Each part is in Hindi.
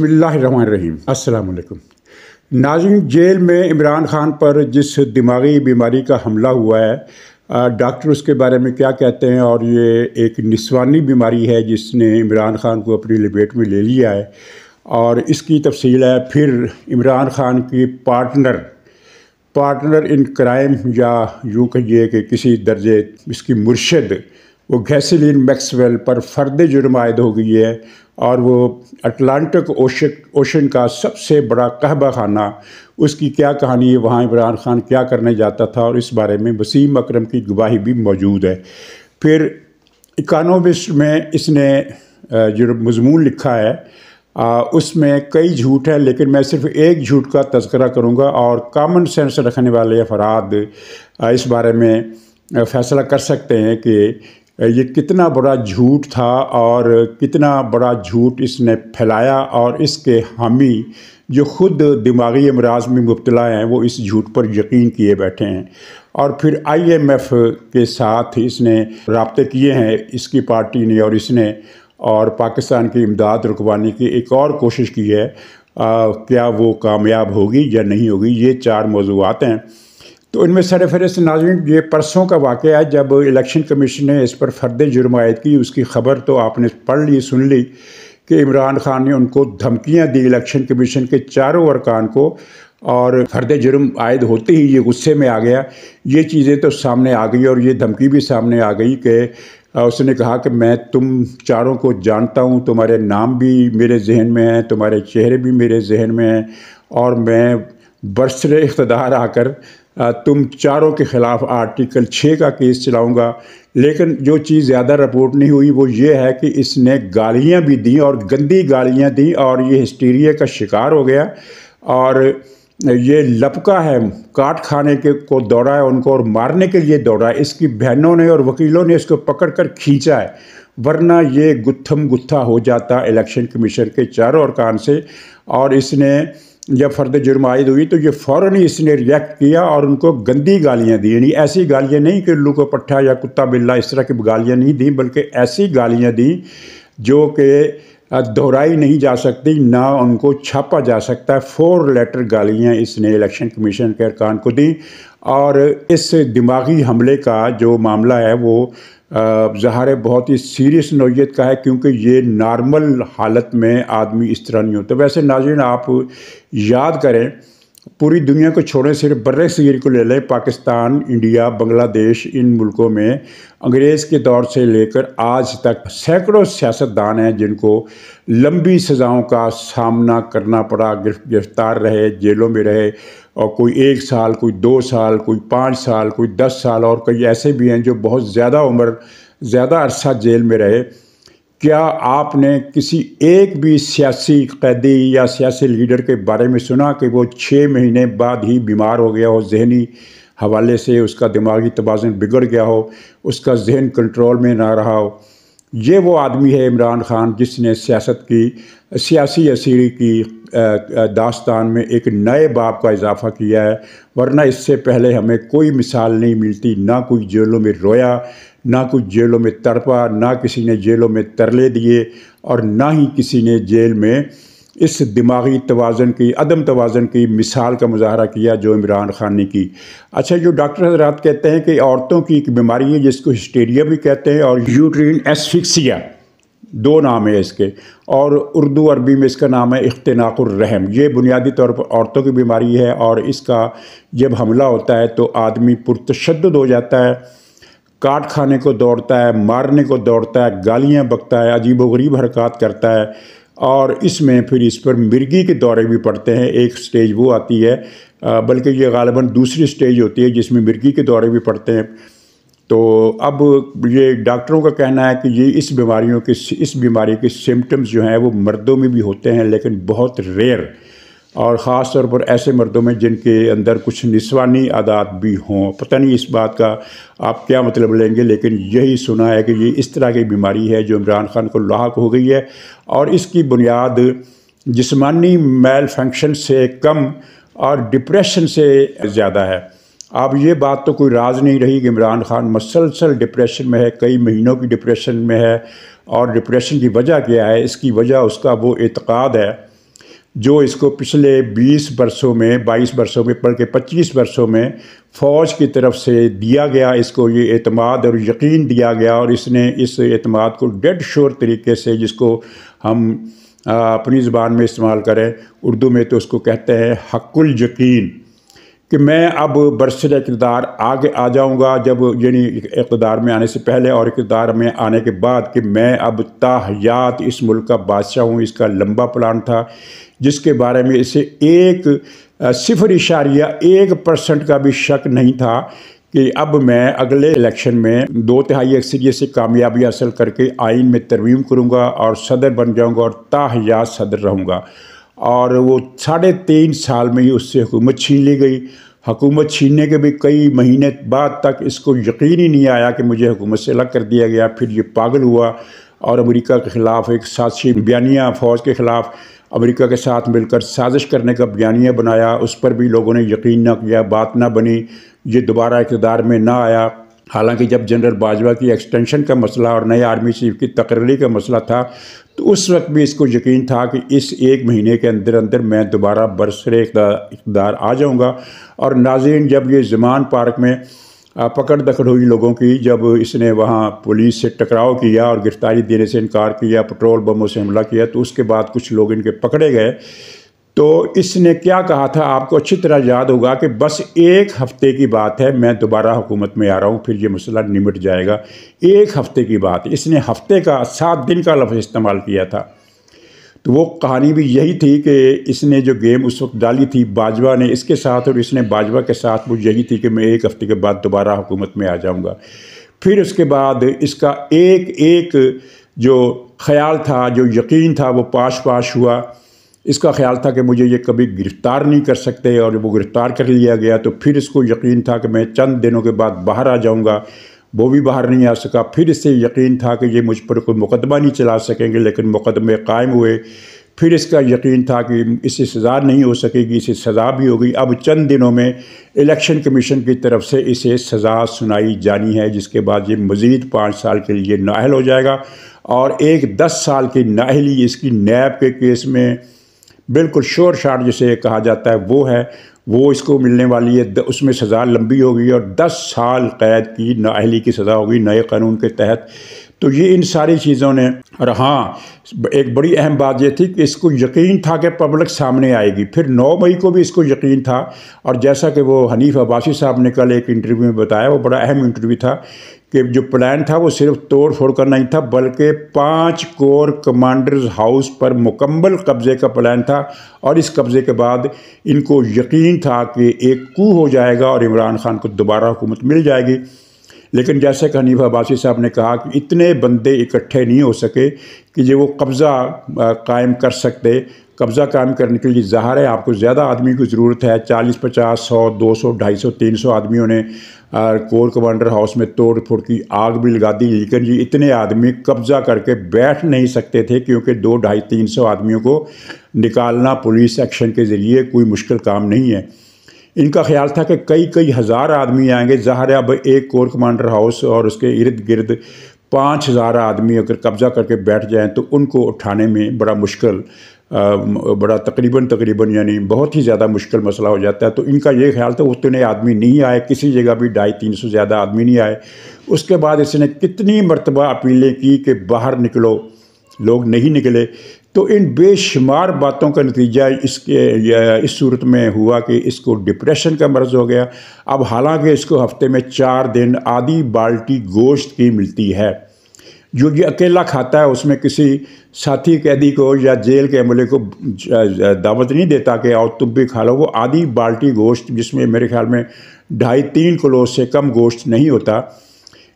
बसमीम् नाजिम जेल में इमरान खान पर जिस दिमागी बीमारी का हमला हुआ है डॉक्टर उसके बारे में क्या कहते हैं और ये एक निस्वानी बीमारी है जिसने इमरान खान को अपनी लपेट में ले लिया है और इसकी तफसील है फिर इमरान खान की पार्टनर पार्टनर इन क्राइम या यूँ कहिए कि किसी दर्जे इसकी मुर्शद वो घैसिलिन मैक्सवेल पर फर्द जुर्म आयद हो गई है और वो अटलांटिक ओशन ओशन का सबसे बड़ा कहबा खाना उसकी क्या कहानी है वहाँ इमरान खान क्या करने जाता था और इस बारे में वसीम अकरम की गवाही भी मौजूद है फिर इकानोमिस्ट में इसने जो मजमून लिखा है आ, उसमें कई झूठ है लेकिन मैं सिर्फ एक झूठ का तस्करा करूँगा और कामन सेंस रखने वाले अफराद इस बारे में फैसला कर सकते हैं कि ये कितना बड़ा झूठ था और कितना बड़ा झूठ इसने फैलाया और इसके हामी जो ख़ुद दिमागी अमराज में मुबतला हैं वो इस झूठ पर यकीन किए बैठे हैं और फिर आईएमएफ के साथ इसने रबते किए हैं इसकी पार्टी ने और इसने और पाकिस्तान की इमदाद रुकवाने की एक और कोशिश की है आ, क्या वो कामयाब होगी या नहीं होगी ये चार मौजूद हैं तो इनमें सरफहरस्त नाजरन ये परसों का वाक़ है जब इलेक्शन कमीशन ने इस पर फर्द जुर्म आयद की उसकी ख़बर तो आपने पढ़ ली सुन ली कि इमरान खान ने उनको धमकियाँ दी इलेक्शन कमीशन के चारों अरकान को और फर्द जुर्म आयद होते ही ये गुस्से में आ गया ये चीज़ें तो सामने आ गई और ये धमकी भी सामने आ गई कि उसने कहा कि मैं तुम चारों को जानता हूँ तुम्हारे नाम भी मेरे जहन में हैं तुम्हारे चेहरे भी मेरे जहन में हैं और मैं बरसर इकतदार आकर तुम चारों के ख़िलाफ़ आर्टिकल छः का केस चलाऊंगा लेकिन जो चीज़ ज़्यादा रिपोर्ट नहीं हुई वो ये है कि इसने गालियाँ भी दी और गंदी गालियाँ दी और ये हिस्टीरिया का शिकार हो गया और ये लपका है काट खाने के को दौड़ा है उनको और मारने के लिए दौड़ा है इसकी बहनों ने और वकीलों ने इसको पकड़ कर खींचा है वरना ये गुत्थम गुत्था हो जाता इलेक्शन कमीशन के चारों अरकान से और इसने जब फ़र्द जुर्म आयद हुई तो ये फ़ौर ही इसने रिएक्ट किया और उनको गंदी गालियाँ दी यानी ऐसी गालियाँ नहीं कि उल्लू को पट्ठा या कुत्ता बिल्ला इस तरह की गालियाँ नहीं दी बल्कि ऐसी गालियाँ दी जो कि दोहराई नहीं जा सकती ना उनको छापा जा सकता है फोर लेटर गालियाँ इसने इलेक्शन कमीशन के अरकान को दी और इस दिमागी हमले का जो मामला है वो जहार बहुत ही सीरियस नोयत का है क्योंकि ये नॉर्मल हालत में आदमी इस तरह नहीं होता वैसे नाजिन आप याद करें पूरी दुनिया को छोड़ें सिर्फ बर सगीर को ले लें पाकिस्तान इंडिया बांग्लादेश इन मुल्कों में अंग्रेज़ के दौर से लेकर आज तक सैकड़ों सियासतदान हैं जिनको लंबी सज़ाओं का सामना करना पड़ा गिरफ्तार रहे जेलों में रहे और कोई एक साल कोई दो साल कोई पाँच साल कोई दस साल और कई ऐसे भी हैं जो बहुत ज़्यादा उम्र ज़्यादा अरसा जेल में रहे क्या आपने किसी एक भी सियासी कैदी या सियासी लीडर के बारे में सुना कि वो छः महीने बाद ही बीमार हो गया हो जहनी हवाले से उसका दिमागी तोज़न बिगड़ गया हो उसका जहन कंट्रोल में ना रहा हो ये वो आदमी है इमरान खान जिसने सियासत की सियासी असीरी की दास्तान में एक नए बाप का इजाफा किया है वरना इससे पहले हमें कोई मिसाल नहीं मिलती ना कोई जेलों में रोया ना कुछ जेलों में तड़पा ना किसी ने जेलों में तरले दिए और ना ही किसी ने जेल में इस दिमागी तोज़न की अदम तोज़न की मिसाल का मुजाहरा किया जो इमरान खान ने की अच्छा जो डॉक्टर हजरात कहते हैं कि औरतों की एक बीमारी है जिसको हिस्टेरिया भी कहते हैं और यूट्रीन एसफिक्सिया दो नाम है इसके और उर्दू अरबी में इसका नाम है इख्तनाकुररहम ये बुनियादी तौर पर औरतों की बीमारी है और इसका जब हमला होता है तो आदमी पुरतशद हो जाता है काट खाने को दौड़ता है मारने को दौड़ता है गालियाँ बकता है अजीबोगरीब हरकत करता है और इसमें फिर इस पर मिर्गी के दौरे भी पड़ते हैं एक स्टेज वो आती है बल्कि ये गालबन दूसरी स्टेज होती है जिसमें मिर्गी के दौरे भी पड़ते हैं तो अब ये डॉक्टरों का कहना है कि ये इस बीमारियों के इस बीमारी के सिम्टम्स जो हैं वो मर्दों में भी होते हैं लेकिन बहुत रेयर और ख़ास तौर पर ऐसे मर्दों में जिनके अंदर कुछ निस्वानी आदात भी हों पता नहीं इस बात का आप क्या मतलब लेंगे लेकिन यही सुना है कि ये इस तरह की बीमारी है जो इमरान खान को लाक हो गई है और इसकी बुनियाद जिसमानी मेल फंक्शन से कम और डिप्रेशन से ज़्यादा है अब ये बात तो कोई राज नहीं रही कि इमरान खान मसलसल डिप्रेशन में है कई महीनों की डिप्रेशन में है और डिप्रेशन की वजह क्या है इसकी वजह उसका वो इतकाद है जो इसको पिछले 20 वर्षों में 22 वर्षों में पढ़ के 25 वर्षों में फ़ौज की तरफ से दिया गया इसको ये अतमाद और यकीन दिया गया और इसने इस अतमाद को डेड शोर तरीके से जिसको हम अपनी ज़बान में इस्तेमाल करें उर्दू में तो उसको कहते हैं हकुल यकीन कि मैं अब बरसर इकदार आगे आ जाऊँगा जब यानी इकदार में आने से पहले और इकदार में आने के बाद कि मैं अब ताहयात इस मुल्क का बादशाह हूँ इसका लंबा प्लान था जिसके बारे में इसे एक सिफर इशारिया एक परसेंट का भी शक नहीं था कि अब मैं अगले इलेक्शन में दो तिहाई अक्सरियत से कामयाबी हासिल करके आइन में तरवीम करूँगा और सदर बन जाऊँगा और ताहयात सदर रहूँगा और वो साढ़े तीन साल में ही उससे हुकूमत छीन ली गई हुकूमत छीनने के भी कई महीने बाद तक इसको यकीन ही नहीं आया कि मुझे हुकूमत से अलग कर दिया गया फिर ये पागल हुआ और अमेरिका के ख़िलाफ़ एक साजिशी बयानिया फ़ौज के ख़िलाफ़ अमेरिका के साथ मिलकर साजिश करने का बयानिया बनाया उस पर भी लोगों ने यकीन न किया बात ना बनी ये दोबारा इकतदार में ना आया हालांकि जब जनरल बाजवा की एक्सटेंशन का मसला और नए आर्मी चीफ की तकरीरी का मसला था तो उस वक्त भी इसको यकीन था कि इस एक महीने के अंदर अंदर मैं दोबारा बरसर इकदार आ जाऊँगा और नाजीन जब ये ज़मान पार्क में पकड़ दखड़ हुई लोगों की जब इसने वहाँ पुलिस से टकराव किया और गिरफ्तारी देने से इनकार किया पेट्रोल बमों से हमला किया तो उसके बाद कुछ लोग इनके पकड़े गए तो इसने क्या कहा था आपको अच्छी तरह याद होगा कि बस एक हफ्ते की बात है मैं दोबारा हुकूमत में आ रहा हूँ फिर ये मसला निमट जाएगा एक हफ्ते की बात इसने हफ्ते का सात दिन का लफ्ज़ इस्तेमाल किया था तो वो कहानी भी यही थी कि इसने जो गेम उस वक्त डाली थी बाजवा ने इसके साथ और इसने बाजवा के साथ वो यही थी कि मैं एक हफ़्ते के बाद दोबारा हुकूमत में आ जाऊँगा फिर उसके बाद इसका एक एक जो ख्याल था जो यकीन था वो पाश पाश हुआ इसका ख्याल था कि मुझे ये कभी गिरफ़्तार नहीं कर सकते और जब वो गिरफ़्तार कर लिया गया तो फिर इसको यकीन था कि मैं चंद दिनों के बाद बाहर आ जाऊँगा वो भी बाहर नहीं आ सका फिर इससे यकीन था कि ये मुझ पर कोई मुकदमा नहीं चला सकेंगे लेकिन मुकदमे कायम हुए फिर इसका यकीन था कि इसे सज़ा नहीं हो सकेगी इसे सज़ा भी होगी अब चंद दिनों में इलेक्शन कमीशन की तरफ से इसे सज़ा सुनाई जानी है जिसके बाद ये मज़ीद पाँच साल के लिए नाहल हो जाएगा और एक दस साल की नाहली इसकी नैब के केस में बिल्कुल शोर शार जिसे कहा जाता है वो है वो इसको मिलने वाली है उसमें सज़ा लंबी होगी और दस साल कैद की नाहली की सज़ा होगी नए कानून के तहत तो ये इन सारी चीज़ों ने और हाँ एक बड़ी अहम बात यह थी कि इसको यकीन था कि पब्लिक सामने आएगी फिर 9 मई को भी इसको यकीन था और जैसा कि वो हनीफ अब्बासी साहब ने कल एक इंटरव्यू में बताया वो बड़ा अहम इंटरव्यू था कि जो प्लान था वो सिर्फ तोड़ फोड़ का नहीं था बल्कि पांच कोर कमांडर्स हाउस पर मुकम्मल कब्ज़े का प्लान था और इस कब्ज़े के बाद इनको यकीन था कि एक कू हो जाएगा और इमरान खान को दोबारा हुकूमत मिल जाएगी लेकिन जैसे कि हनीफ अब्बासी साहब ने कहा कि इतने बंदे इकट्ठे नहीं हो सके कि जो वो कब्ज़ा कायम कर सकते कब्ज़ा कायम करने के लिए ज़ाहिर है आपको ज़्यादा आदमी की ज़रूरत है चालीस पचास सौ दो सौ ढाई सौ तीन सौ आदमियों ने कोर कमांडर हाउस में तोड़ फोड़ की आग भी लगा दी लेकिन जी इतने आदमी कब्ज़ा करके बैठ नहीं सकते थे क्योंकि दो ढाई तीन सौ आदमियों को निकालना पुलिस एक्शन के ज़रिए कोई मुश्किल काम नहीं है इनका ख्याल था कि कई कई हज़ार आदमी आएंगे ज़ाहिर अब एक कोर कमांडर हाउस और उसके इर्द गिर्द पाँच हज़ार आदमी अगर कब्ज़ा करके बैठ जाएं तो उनको उठाने में बड़ा मुश्किल बड़ा तकरीबन तकरीबन यानी बहुत ही ज़्यादा मुश्किल मसला हो जाता है तो इनका ये ख्याल था उतने आदमी नहीं आए किसी जगह भी ढाई तीन सौ ज़्यादा आदमी नहीं आए उसके बाद इसने कितनी मरतबा अपीलें की कि बाहर निकलो लोग नहीं निकले तो इन बेशुमार बातों का नतीजा इसके इस सूरत में हुआ कि इसको डिप्रेशन का मर्ज़ हो गया अब हालांकि इसको हफ्ते में चार दिन आधी बाल्टी गोश्त की मिलती है जो ये अकेला खाता है उसमें किसी साथी कैदी को या जेल के अमले को दावत नहीं देता कि आओ तुम भी खा लो वो आधी बाल्टी गोश्त जिसमें मेरे ख्याल में ढाई तीन किलो से कम गोश्त नहीं होता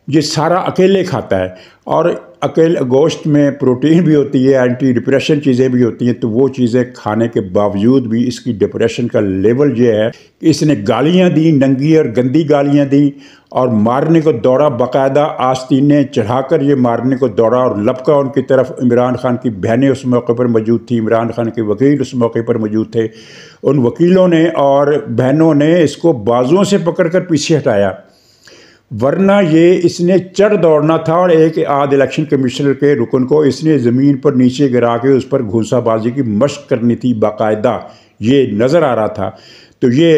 ये सारा अकेले खाता है और अकेले गोश्त में प्रोटीन भी होती है एंटी डिप्रेशन चीज़ें भी होती हैं तो वो चीज़ें खाने के बावजूद भी इसकी डिप्रेशन का लेवल ये है कि इसने गालियाँ दी नंगी और गंदी गालियाँ दी और मारने को दौड़ा बाकायदा आस्तीने चढ़ाकर ये मारने को दौड़ा और लपका उनकी तरफ इमरान खान की बहनें उस मौके पर मौजूद थी इमरान खान के वकील उस मौके पर मौजूद थे उन वकीलों ने और बहनों ने इसको बाजुओं से कर पीछे हटाया वरना ये इसने चढ़ दौड़ना था और एक आध इलेक्शन कमिश्नर के रुकन को इसने ज़मीन पर नीचे गिरा के उस पर घूसाबाजी की मश्क करनी थी बाकायदा ये नज़र आ रहा था तो ये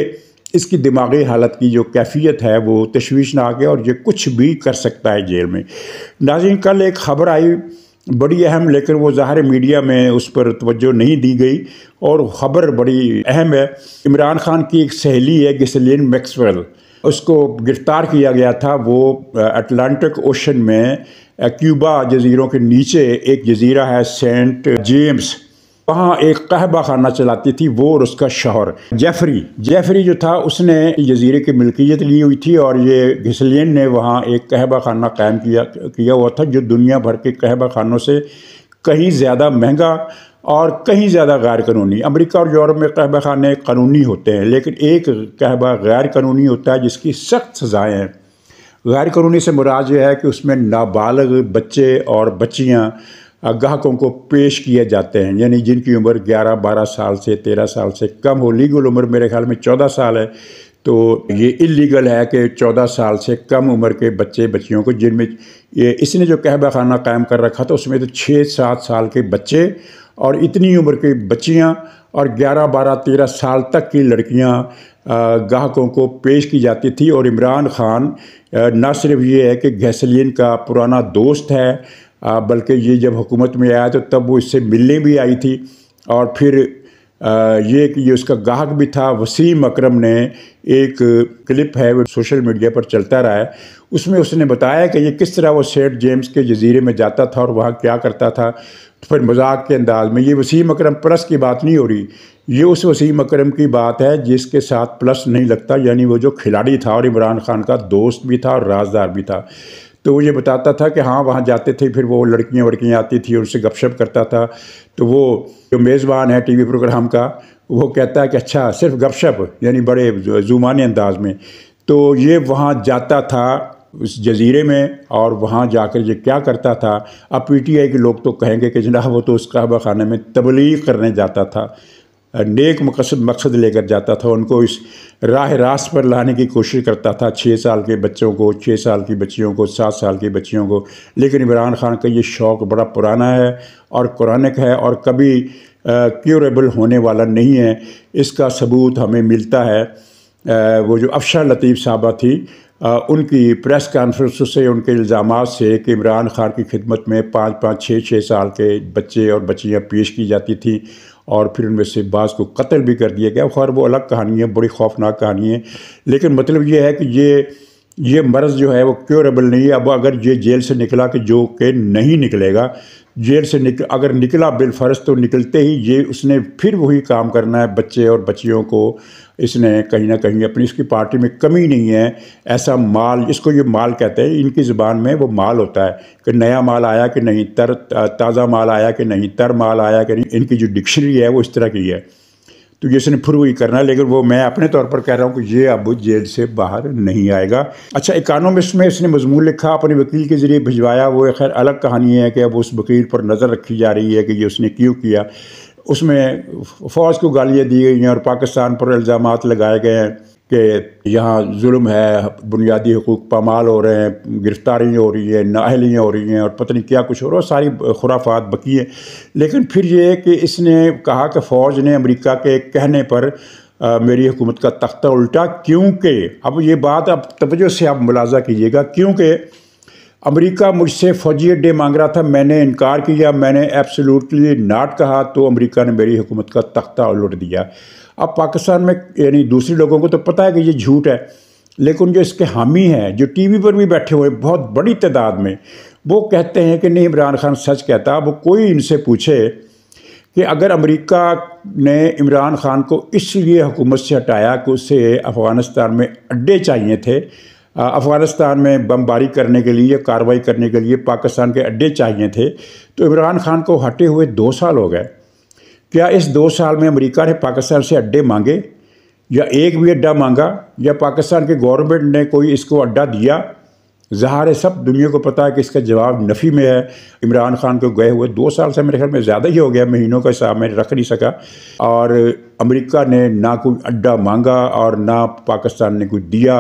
इसकी दिमागी हालत की जो कैफियत है वो आ है और ये कुछ भी कर सकता है जेल में नाजिन कल एक ख़बर आई बड़ी अहम लेकिन वो ज़ाहिर मीडिया में उस पर तवज्जो नहीं दी गई और ख़बर बड़ी अहम है इमरान खान की एक सहेली है गिसलिन मैक्सवेल उसको गिरफ़्तार किया गया था वो अटलांटिक ओशन में क्यूबा जजीरों के नीचे एक जजीरा है सेंट जेम्स वहाँ एक कहबा खाना चलाती थी वो और उसका शोहर जेफरी जेफरी जो था उसने जजीरे की मिल्कियत ली हुई थी और ये घिसलियन ने वहाँ एक कहबा खाना कायम किया किया हुआ था जो दुनिया भर के कहबा खानों से कहीं ज़्यादा महंगा और कहीं ज़्यादा गैर कानूनी अमरीका और यूरोप में कहबा खाने कानूनी होते हैं लेकिन एक कहबा गैर कानूनी होता है जिसकी सख्त सज़ाएँ हैं गैर कानूनी से मुराज यह है कि उसमें नाबालग बच्चे और बच्चियाँ गाहकों को पेश किए जाते हैं यानी जिनकी उम्र 11, 12 साल से 13 साल से कम हो लीगल उम्र मेरे ख्याल में 14 साल है तो ये इलीगल है कि 14 साल से कम उम्र के बच्चे बच्चियों को जिनमें इसने जो कहबा खाना कायम कर रखा था उसमें तो छः सात साल के बच्चे और इतनी उम्र की बच्चियां और 11, 12, 13 साल तक की लड़कियां गाहकों को पेश की जाती थी और इमरान खान न सिर्फ ये है कि गैसलिन का पुराना दोस्त है बल्कि ये जब हुकूमत में आया तो तब वो इससे मिलने भी आई थी और फिर ये कि ये उसका गाहक भी था वसीम अकरम ने एक क्लिप है वो सोशल मीडिया पर चलता रहा है उसमें उसने बताया कि ये किस तरह वो सेठ जेम्स के जजीरे में जाता था और वहाँ क्या करता था तो फिर मजाक के अंदाज में ये वसीम अकरम प्लस की बात नहीं हो रही ये उस वसीम अकरम की बात है जिसके साथ प्लस नहीं लगता यानी वो जो खिलाड़ी था और इमरान खान का दोस्त भी था और राजदार भी था तो वो ये बताता था कि हाँ वहाँ जाते थे फिर वो लड़कियाँ वड़कियाँ आती थी उससे गपशप करता था तो वो जो मेज़बान है टीवी प्रोग्राम का वो कहता है कि अच्छा सिर्फ गपशप यानी बड़े जुमान अंदाज में तो ये वहाँ जाता था उस जजीरे में और वहाँ जाकर ये क्या करता था अब पीटीआई के लोग तो कहेंगे कि जनाब वो तो उस कहबा ख़ाना में तबलीग करने जाता था नेक मकसद मकसद लेकर जाता था उनको इस राह रास्त पर लाने की कोशिश करता था छः साल के बच्चों को छः साल की बच्चियों को सात साल की बच्चियों को लेकिन इमरान खान का ये शौक़ बड़ा पुराना है और कुरानक है और कभी क्योरेबल होने वाला नहीं है इसका सबूत हमें मिलता है वो जो अफशा लतीफ़ साहबा थी उनकी प्रेस कॉन्फ्रेंस से उनके इल्ज़ाम से कि इमरान खान की खिदमत में पाँच पाँच छः छः साल के बच्चे और बच्चियाँ पेश की जाती थी और फिर उनमें से बाज़ को कत्ल भी कर दिया गया खैर वो अलग कहानी है बड़ी खौफनाक कहानी है लेकिन मतलब ये है कि ये ये मर्ज़ जो है वो क्योरेबल नहीं है अब अगर ये जेल से निकला कि जो के नहीं निकलेगा जेल से निक अगर निकला बिलफर्ज तो निकलते ही ये उसने फिर वही काम करना है बच्चे और बच्चियों को इसने कहीं ना कहीं अपनी इसकी पार्टी में कमी नहीं है ऐसा माल इसको ये माल कहते हैं इनकी ज़ुबान में वो माल होता है कि नया माल आया कि नहीं तर ताज़ा माल आया कि नहीं तर माल आया कि नहीं इनकी जो डिक्शनरी है वो इस तरह की है तो ये इसने फिर वही करना लेकिन वो मैं अपने तौर पर कह रहा हूँ कि ये अब जेल से बाहर नहीं आएगा अच्छा इकानोमिस्ट में इसने मजमून लिखा अपने वकील के ज़रिए भिजवाया वो खैर अलग कहानी है कि अब उस वकील पर नज़र रखी जा रही है कि ये उसने क्यों किया उसमें फ़ौज को गालियाँ दी गई हैं और पाकिस्तान पर इल्ज़ाम लगाए गए हैं कि यहाँ जुल्म है बुनियादी हकूक पामाल हो रहे हैं गिरफ्तारियाँ हो रही हैं नाहलियाँ हो रही हैं और पता नहीं क्या कुछ हो रहा है सारी खुराफात बकी हैं लेकिन फिर ये कि इसने कहा कि फ़ौज ने अमरीका के कहने पर आ, मेरी हुकूमत का तख्ता उल्टा क्योंकि अब ये बात अब तवज्जो से आप मुलाजा कीजिएगा क्योंकि अमेरिका मुझसे फौजी अड्डे मांग रहा था मैंने इनकार किया मैंने एब्सोल्युटली नाट कहा तो अमेरिका ने मेरी हुकूमत का तख्ता उलट दिया अब पाकिस्तान में यानी दूसरे लोगों को तो पता है कि ये झूठ है लेकिन जो इसके हामी हैं जो टीवी पर भी बैठे हुए बहुत बड़ी तादाद में वो कहते हैं कि नहीं इमरान खान सच कहता वो कोई इनसे पूछे कि अगर अमेरिका ने इमरान खान को इसलिए हुकूमत से हटाया कि उसे अफ़गानिस्तान में अड्डे चाहिए थे अफ़गानिस्तान में बमबारी करने के लिए कार्रवाई करने के लिए पाकिस्तान के अड्डे चाहिए थे तो इमरान खान को हटे हुए दो साल हो गए क्या इस दो साल में अमेरिका ने पाकिस्तान से अड्डे मांगे या एक भी अड्डा मांगा या पाकिस्तान के गवर्नमेंट ने कोई इसको अड्डा दिया जहार है सब दुनिया को पता है कि इसका जवाब नफ़ी में है इमरान खान को गए हुए दो साल से मेरे ख्याल में ज़्यादा ही हो गया महीनों का हिसाब मैं रख नहीं सका और अमेरिका ने ना कोई अड्डा मांगा और ना पाकिस्तान ने कुछ दिया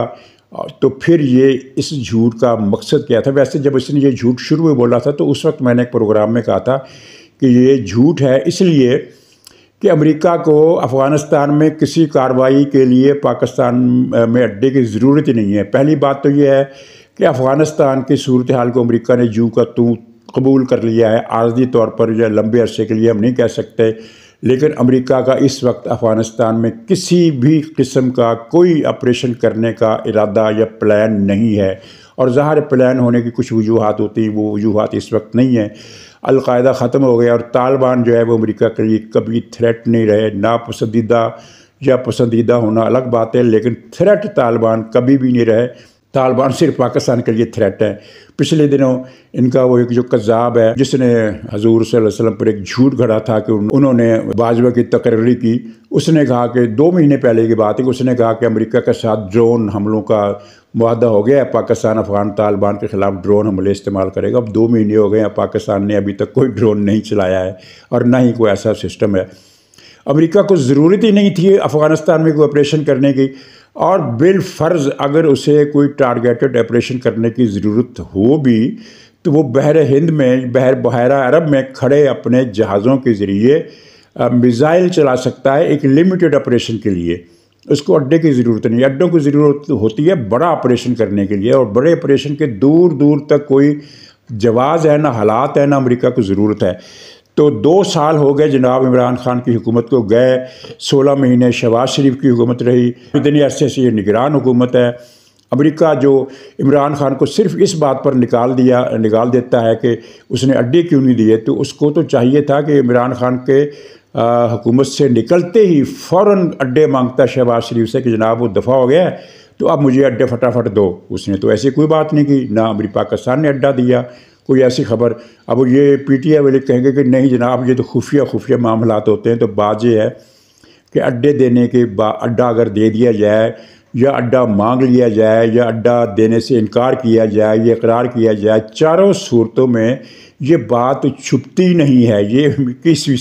तो फिर ये इस झूठ का मकसद क्या था वैसे जब इसने ये झूठ शुरू में बोला था तो उस वक्त मैंने एक प्रोग्राम में कहा था कि ये झूठ है इसलिए कि अमेरिका को अफ़गानिस्तान में किसी कार्रवाई के लिए पाकिस्तान में अड्डे की ज़रूरत ही नहीं है पहली बात तो यह है कि अफ़गानिस्तान की सूरत हाल को अमरीका ने जू का तू कबूल कर लिया है आर्जी तौर पर या लंबे अरसे के लिए हम नहीं कह सकते लेकिन अमेरिका का इस वक्त अफ़गानिस्तान में किसी भी किस्म का कोई ऑपरेशन करने का इरादा या प्लान नहीं है और ज़ाहिर प्लान होने की कुछ वजूहत होती हैं वो वजूहत इस वक्त नहीं हैं अलकायदा ख़त्म हो गया और तालिबान जो है वो अमेरिका के लिए कभी थ्रेट नहीं रहे नापसंदीदा या पसंदीदा होना अलग बात है लेकिन थ्रेट तालिबान कभी भी नहीं रहे तालिबान सिर्फ पाकिस्तान के लिए थ्रेट है पिछले दिनों इनका वो एक जो कज़ाब है जिसने हजूर वसल्लम पर एक झूठ घड़ा था कि उन्होंने बाजवा की तकर्री की उसने कहा कि दो महीने पहले की बात है कि उसने कहा कि अमेरिका के साथ ड्रोन हमलों का मुहदा हो गया है पाकिस्तान अफगान तालिबान के ख़िलाफ़ ड्रोन हमले इस्तेमाल करेगा अब दो महीने हो गए हैं पाकिस्तान ने अभी तक कोई ड्रोन नहीं चलाया है और ना ही कोई ऐसा सिस्टम है अमेरिका को ज़रूरत ही नहीं थी अफ़गानिस्तान में कोई ऑपरेशन करने की और बिल फ़र्ज़ अगर उसे कोई टारगेटेड ऑपरेशन करने की ज़रूरत हो भी तो वो बहर हिंद में बहर बहरा अरब में खड़े अपने जहाज़ों के ज़रिए मिज़ाइल चला सकता है एक लिमिटेड ऑपरेशन के लिए उसको अड्डे की ज़रूरत नहीं अड्डों की ज़रूरत होती है बड़ा ऑपरेशन करने के लिए और बड़े ऑपरेशन के दूर दूर तक कोई जवाज़ है ना हालात है ना अमेरिका को ज़रूरत है तो दो साल हो गए जनाब इमरान खान की हुकूमत को गए सोलह महीने शहबाज शरीफ की हुकूमत रही इतनी अरसे से ये निगरान हुकूमत है अमेरिका जो इमरान खान को सिर्फ इस बात पर निकाल दिया निकाल देता है कि उसने अड्डे क्यों नहीं दिए तो उसको तो चाहिए था कि इमरान खान के हुकूमत से निकलते ही फ़ौर अड्डे मांगता शहबाज शरीफ से कि जनाब वो दफ़ा हो गया तो अब मुझे अड्डे फटाफट दो उसने तो ऐसी कोई बात नहीं की ना अमरी पाकिस्तान ने अड्डा दिया कोई ऐसी खबर अब ये पीटीआई वाले कहेंगे कि नहीं जनाब ये तो खुफिया खुफिया मामला होते हैं तो बात यह है कि अड्डे देने के बाद अड्डा अगर दे दिया जाए या अड्डा मांग लिया जाए या अड्डा देने से इनकार किया जाए या इकरार किया जाए चारों सूरतों में ये बात छुपती नहीं है ये इक्कीसवीं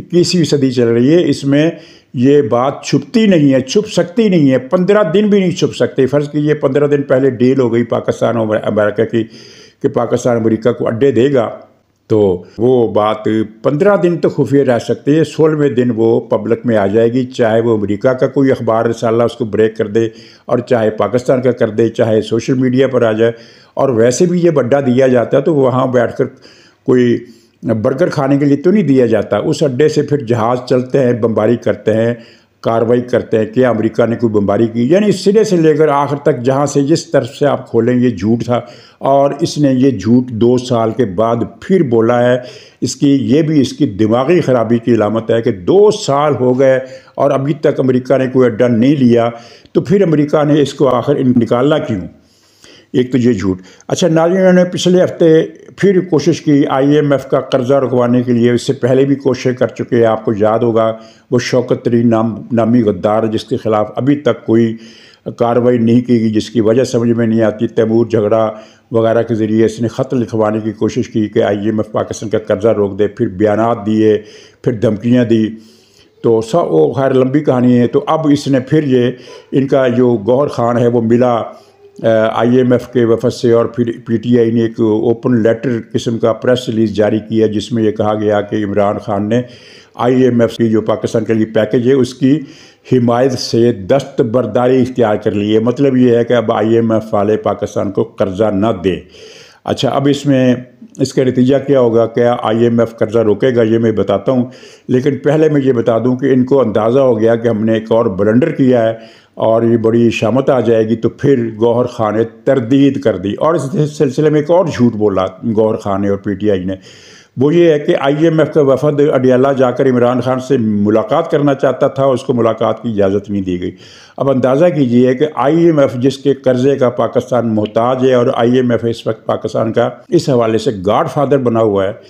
इक्कीसवीं सदी चल रही है इसमें ये बात छुपती नहीं है छुप सकती नहीं है पंद्रह दिन भी नहीं छुप सकते फ़र्ज़ कीजिए पंद्रह दिन पहले डील हो गई पाकिस्तान और अमेरिका की कि पाकिस्तान अमरीका को अड्डे देगा तो वो बात पंद्रह दिन तो खुफिया रह सकती है सोलहवें दिन वो पब्लिक में आ जाएगी चाहे वो अमेरिका का कोई अखबार रसाला उसको ब्रेक कर दे और चाहे पाकिस्तान का कर दे चाहे सोशल मीडिया पर आ जाए और वैसे भी ये बड्डा दिया जाता है तो वहाँ बैठ कर कोई बर्गर खाने के लिए तो नहीं दिया जाता उस अड्डे से फिर जहाज़ चलते हैं बम्बारी करते हैं कार्रवाई करते हैं कि अमेरिका ने कोई बमबारी की यानी सिरे से लेकर आखिर तक जहाँ से जिस तरफ से आप खोलें ये झूठ था और इसने ये झूठ दो साल के बाद फिर बोला है इसकी ये भी इसकी दिमागी ख़राबी की अलामत है कि दो साल हो गए और अभी तक अमेरिका ने कोई अड्डा नहीं लिया तो फिर अमेरिका ने इसको आखिर निकालना क्यों एक तो ये झूठ अच्छा नाजिन ने पिछले हफ्ते फिर कोशिश की आईएमएफ का कर्जा रुकवाने के लिए इससे पहले भी कोशिश कर चुके हैं आपको याद होगा वो शौकत तरीन नाम नामी गद्दार जिसके खिलाफ अभी तक कोई कार्रवाई नहीं की गई जिसकी वजह समझ में नहीं आती तैमूर झगड़ा वगैरह के ज़रिए इसने ख़त लिखवाने की कोशिश की कि आई एम एफ़ पाकिस्तान का कर्जा रोक दे फिर बयान दिए फिर धमकियाँ दी तो सब वो खैर लंबी कहानी है तो अब इसने फिर ये इनका जो गौहर खान है वो मिला आईएमएफ के वफद से और फिर पीटीआई ने एक ओपन लेटर किस्म का प्रेस रिलीज जारी किया जिसमें यह कहा गया कि इमरान खान ने आईएमएफ की जो पाकिस्तान के लिए पैकेज है उसकी हिमायत से दस्त इख्तियार कर ली है मतलब ये है कि अब आईएमएफ वाले पाकिस्तान को कर्जा न दें अच्छा अब इसमें इसका नतीजा क्या होगा क्या आईएमएफ कर्जा रोकेगा ये मैं बताता हूँ लेकिन पहले मैं ये बता दूँ कि इनको अंदाज़ा हो गया कि हमने एक और बलंडर किया है और ये बड़ी शामत आ जाएगी तो फिर गौहर ख़ान ने तरदीद कर दी और इस सिलसिले में एक और झूठ बोला गौहर ख़ान ने और पीटीआई ने वो ये है कि आईएमएफ का वफद अडियाला जाकर इमरान खान से मुलाकात करना चाहता था उसको मुलाकात की इजाज़त नहीं दी गई अब अंदाज़ा कीजिए कि आईएमएफ जिसके कर्ज़े का पाकिस्तान मोहताज है और आईएमएफ इस वक्त पाकिस्तान का इस हवाले से गाड फादर बना हुआ है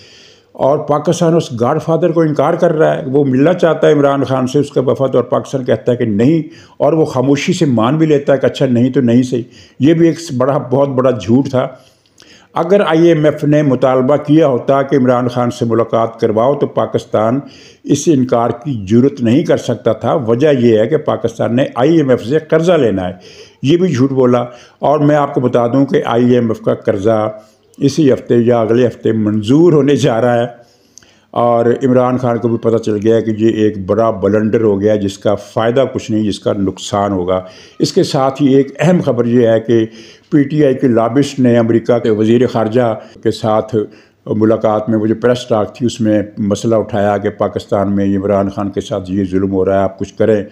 और पाकिस्तान उस गाड फादर को इनकार कर रहा है वो मिलना चाहता है इमरान खान से उसका वफद और पाकिस्तान कहता है कि नहीं और वो खामोशी से मान भी लेता है कि अच्छा नहीं तो नहीं सही ये भी एक बड़ा बहुत बड़ा झूठ था अगर आईएमएफ ने मुतालबा किया होता कि इमरान खान से मुलाकात करवाओ तो पाकिस्तान इस इनकार की जरूरत नहीं कर सकता था वजह यह है कि पाकिस्तान ने आईएमएफ से कर्ज़ा लेना है ये भी झूठ बोला और मैं आपको बता दूं कि आईएमएफ का कर्ज़ा इसी हफ्ते या अगले हफ्ते मंजूर होने जा रहा है और इमरान खान को भी पता चल गया कि ये एक बड़ा बलंडर हो गया जिसका फ़ायदा कुछ नहीं जिसका नुकसान होगा इसके साथ ही एक अहम खबर यह है कि पीटीआई के लाबिश ने अमेरिका के वजीर खारजा के साथ मुलाकात में वो जो प्रेस टाक थी उसमें मसला उठाया कि पाकिस्तान में इमरान खान के साथ ये जुल्म हो रहा है आप कुछ करें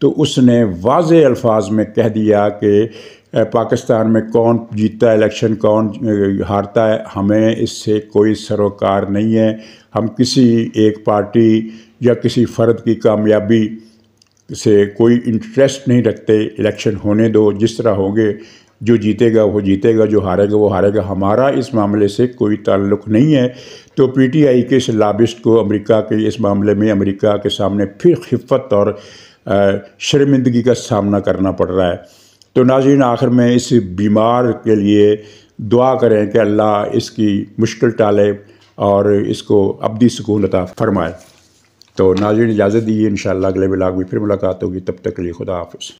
तो उसने वाज अल्फाज में कह दिया कि पाकिस्तान में कौन जीतता है इलेक्शन कौन हारता है हमें इससे कोई सरोकार नहीं है हम किसी एक पार्टी या किसी फ़र्द की कामयाबी से कोई इंटरेस्ट नहीं रखते इलेक्शन होने दो जिस तरह होंगे जो जीतेगा वो जीतेगा जो हारेगा वो हारेगा हमारा इस मामले से कोई ताल्लुक नहीं है तो पीटीआई के इस लाबिस्ट को अमेरिका के इस मामले में अमेरिका के सामने फिर खिफत और शर्मिंदगी का सामना करना पड़ रहा है तो नाजीन आखिर में इस बीमार के लिए दुआ करें कि अल्लाह इसकी मुश्किल टाले और इसको अबदी सुकून अता फरमाए तो नाजीन इजाज़त दीजिए इन अगले बिलाग में फिर मुलाकात होगी तब तक के लिए खुदा हाफ